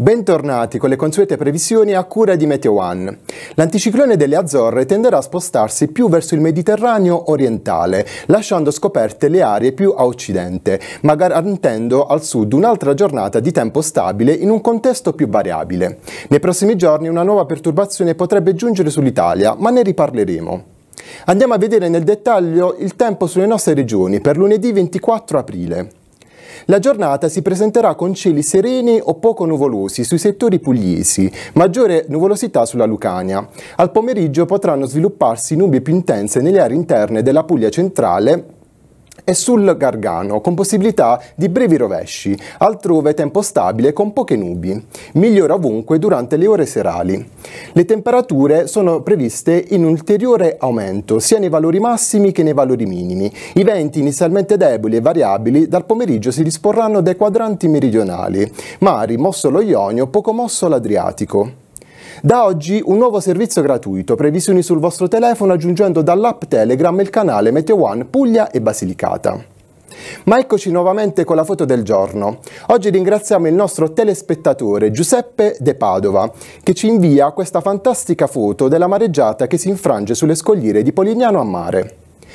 Bentornati con le consuete previsioni a cura di Meteo One. L'anticiclone delle Azzorre tenderà a spostarsi più verso il Mediterraneo orientale, lasciando scoperte le aree più a occidente, ma garantendo al sud un'altra giornata di tempo stabile in un contesto più variabile. Nei prossimi giorni una nuova perturbazione potrebbe giungere sull'Italia, ma ne riparleremo. Andiamo a vedere nel dettaglio il tempo sulle nostre regioni per lunedì 24 aprile. La giornata si presenterà con cieli sereni o poco nuvolosi sui settori pugliesi, maggiore nuvolosità sulla Lucania. Al pomeriggio potranno svilupparsi nubi più intense nelle aree interne della Puglia centrale e sul Gargano, con possibilità di brevi rovesci, altrove tempo stabile con poche nubi. Migliora ovunque durante le ore serali. Le temperature sono previste in ulteriore aumento, sia nei valori massimi che nei valori minimi. I venti inizialmente deboli e variabili dal pomeriggio si disporranno dai quadranti meridionali, mari mosso lo Ionio, poco mosso l'Adriatico. Da oggi un nuovo servizio gratuito, previsioni sul vostro telefono aggiungendo dall'app Telegram il canale Meteo One Puglia e Basilicata. Ma eccoci nuovamente con la foto del giorno. Oggi ringraziamo il nostro telespettatore Giuseppe De Padova che ci invia questa fantastica foto della mareggiata che si infrange sulle scogliere di Polignano a mare.